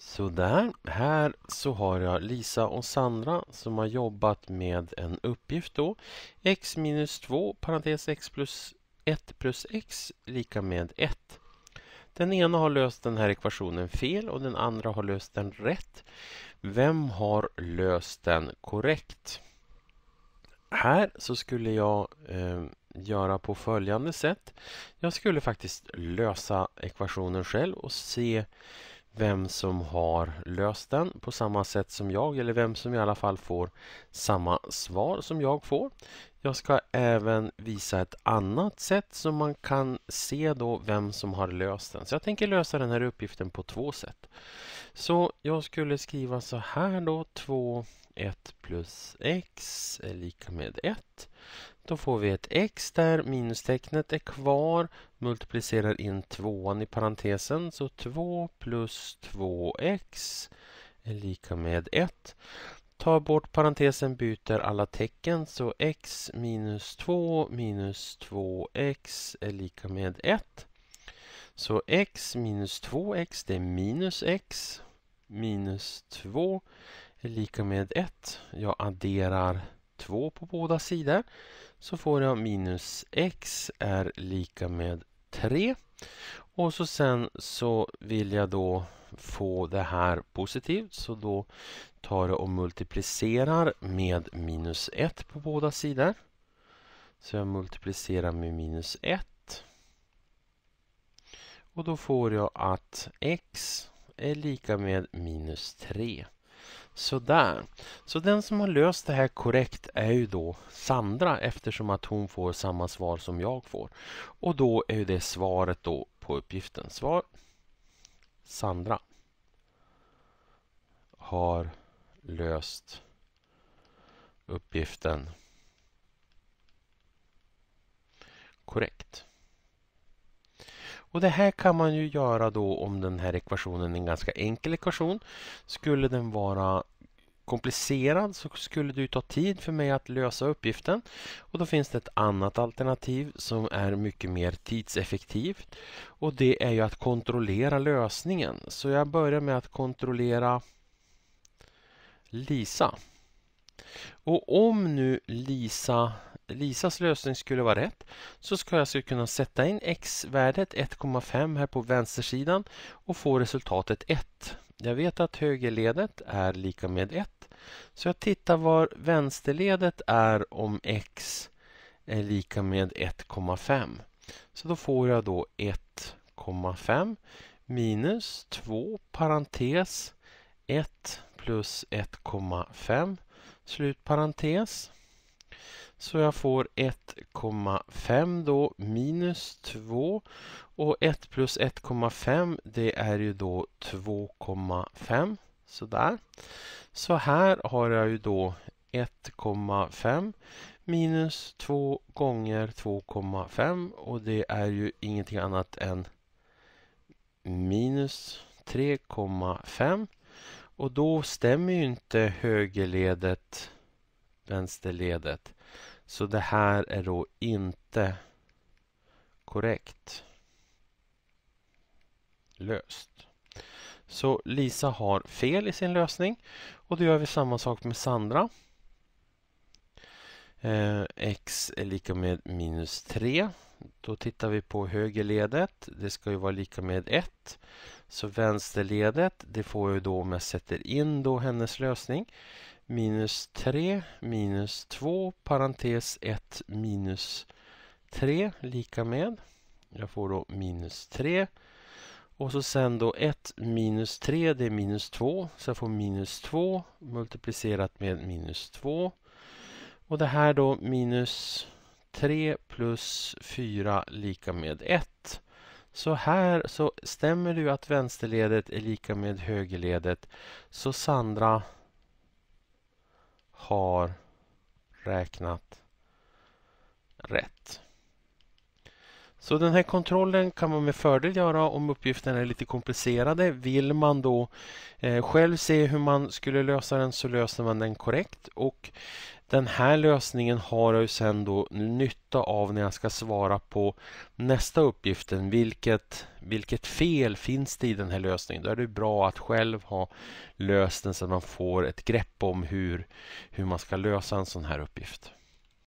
Sådär, här så har jag Lisa och Sandra som har jobbat med en uppgift då. x minus 2 parentes x plus 1 plus x lika med 1. Den ena har löst den här ekvationen fel och den andra har löst den rätt. Vem har löst den korrekt? Här så skulle jag eh, göra på följande sätt. Jag skulle faktiskt lösa ekvationen själv och se vem som har löst den på samma sätt som jag eller vem som i alla fall får samma svar som jag får. Jag ska även visa ett annat sätt som man kan se då vem som har löst den. Så jag tänker lösa den här uppgiften på två sätt. Så jag skulle skriva så här då 2, 1 plus x är lika med 1. Då får vi ett x där, minustecknet är kvar, multiplicerar in tvåan i parentesen. Så 2 plus 2x är lika med 1. Ta bort parentesen byter alla tecken så x minus 2 minus 2x är lika med 1. Så x minus 2x det är minus x minus 2 är lika med 1. Jag adderar 2 på båda sidor så får jag minus x är lika med 3. Och så sen så vill jag då få det här positivt så då tar jag och multiplicerar med minus 1 på båda sidor. Så jag multiplicerar med minus 1. Och då får jag att x är lika med minus 3. Sådär. Så den som har löst det här korrekt är ju då Sandra eftersom att hon får samma svar som jag får. Och då är ju det svaret då på uppgiften. Svar Sandra har löst uppgiften korrekt. Och Det här kan man ju göra då om den här ekvationen är en ganska enkel ekvation. Skulle den vara komplicerad så skulle det ta tid för mig att lösa uppgiften. Och Då finns det ett annat alternativ som är mycket mer tidseffektivt. Och Det är ju att kontrollera lösningen. Så jag börjar med att kontrollera Lisa. Och om nu Lisa Lisas lösning skulle vara rätt så ska jag alltså kunna sätta in x-värdet 1,5 här på vänstersidan och få resultatet 1. Jag vet att högerledet är lika med 1 så jag tittar var vänsterledet är om x är lika med 1,5. Så då får jag då 1,5 minus 2 parentes 1 plus 1,5 slutparentes så jag får 1,5 då minus 2 och 1 plus 1,5 det är ju då 2,5. Sådär. Så här har jag ju då 1,5 minus 2 gånger 2,5 och det är ju ingenting annat än minus 3,5 och då stämmer ju inte högerledet vänsterledet. Så det här är då inte korrekt löst. Så Lisa har fel i sin lösning och då gör vi samma sak med Sandra. Eh, x är lika med minus 3. Då tittar vi på högerledet. Det ska ju vara lika med 1. Så vänsterledet, det får jag då om jag sätter in då hennes lösning minus 3 minus 2 parentes 1 minus 3 lika med. Jag får då minus 3. Och så sen då 1 minus 3 det är minus 2. Så jag får minus 2 multiplicerat med minus 2. Och det här då minus 3 plus 4 lika med 1. Så här så stämmer det ju att vänsterledet är lika med högerledet. Så Sandra har räknat rätt. Så den här kontrollen kan man med fördel göra om uppgifterna är lite komplicerade. Vill man då eh, själv se hur man skulle lösa den så löser man den korrekt. Och Den här lösningen har jag sen då nytta av när jag ska svara på nästa uppgiften. Vilket, vilket fel finns det i den här lösningen? Då är det bra att själv ha löst den så att man får ett grepp om hur, hur man ska lösa en sån här uppgift.